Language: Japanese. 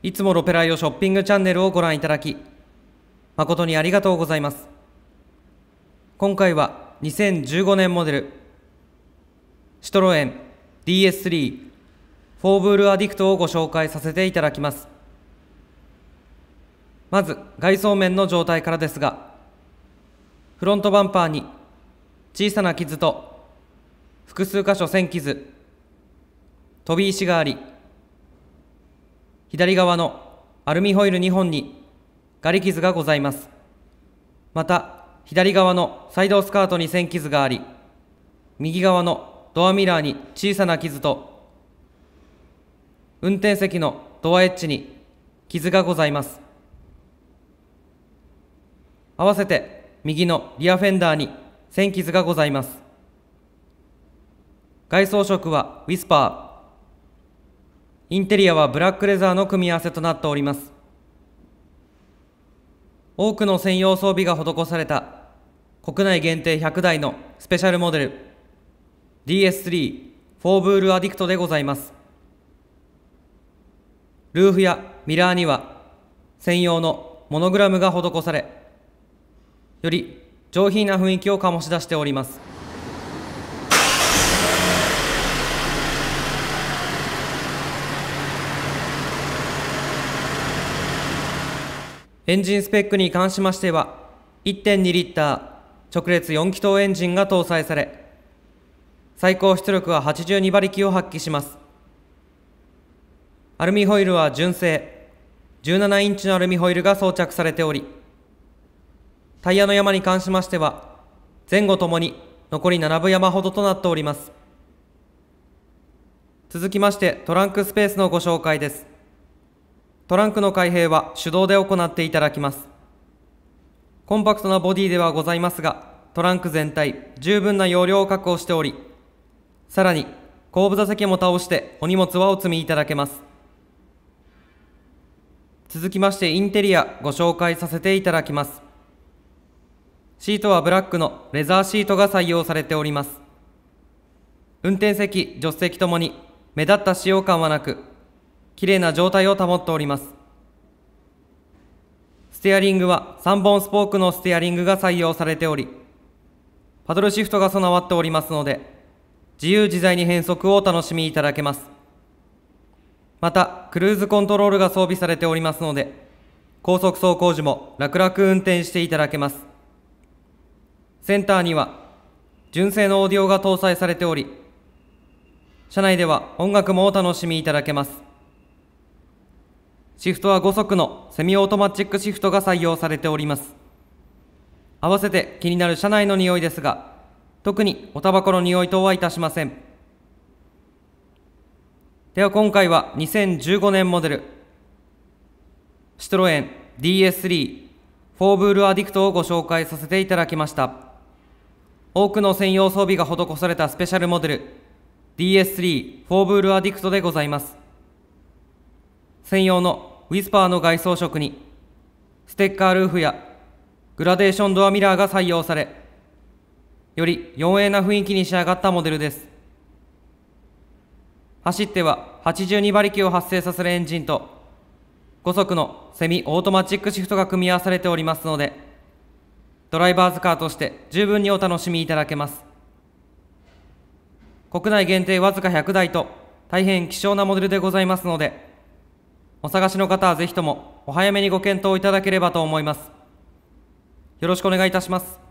いつもロペライオショッピングチャンネルをご覧いただき、誠にありがとうございます。今回は2015年モデル、シトロエン DS3 フォーブールアディクトをご紹介させていただきます。まず外装面の状態からですが、フロントバンパーに小さな傷と複数箇所線傷、飛び石があり、左側のアルミホイル2本にがり傷がございます。また、左側のサイドスカートに線傷があり、右側のドアミラーに小さな傷と、運転席のドアエッジに傷がございます。合わせて右のリアフェンダーに線傷がございます。外装色はウィスパー、インテリアはブラックレザーの組み合わせとなっております多くの専用装備が施された国内限定100台のスペシャルモデル DS3 フォーブールアディクトでございますルーフやミラーには専用のモノグラムが施されより上品な雰囲気を醸し出しておりますエンジンスペックに関しましては、1.2リッター直列4気筒エンジンが搭載され、最高出力は82馬力を発揮します。アルミホイルは純正、17インチのアルミホイルが装着されており、タイヤの山に関しましては、前後ともに残り7分山ほどとなっております。続きましてトランクスペースのご紹介です。トランクの開閉は手動で行っていただきます。コンパクトなボディではございますが、トランク全体、十分な容量を確保しており、さらに、後部座席も倒してお荷物はお積みいただけます。続きましてインテリアご紹介させていただきます。シートはブラックのレザーシートが採用されております。運転席、助手席ともに目立った使用感はなく、綺麗な状態を保っておりますステアリングは3本スポークのステアリングが採用されておりパドルシフトが備わっておりますので自由自在に変速をお楽しみいただけますまたクルーズコントロールが装備されておりますので高速走行時も楽々運転していただけますセンターには純正のオーディオが搭載されており車内では音楽もお楽しみいただけますシフトは5速のセミオートマチックシフトが採用されております。合わせて気になる車内の匂いですが、特におタバコの匂い等はいたしません。では今回は2015年モデル、シトロエン DS3 フォーブールアディクトをご紹介させていただきました。多くの専用装備が施されたスペシャルモデル、DS3 フォーブールアディクトでございます。専用のウィスパーの外装色にステッカールーフやグラデーションドアミラーが採用されより 4A な雰囲気に仕上がったモデルです走っては82馬力を発生させるエンジンと5速のセミオートマチックシフトが組み合わされておりますのでドライバーズカーとして十分にお楽しみいただけます国内限定わずか100台と大変希少なモデルでございますのでお探しの方はぜひともお早めにご検討いただければと思います。よろしくお願いいたします。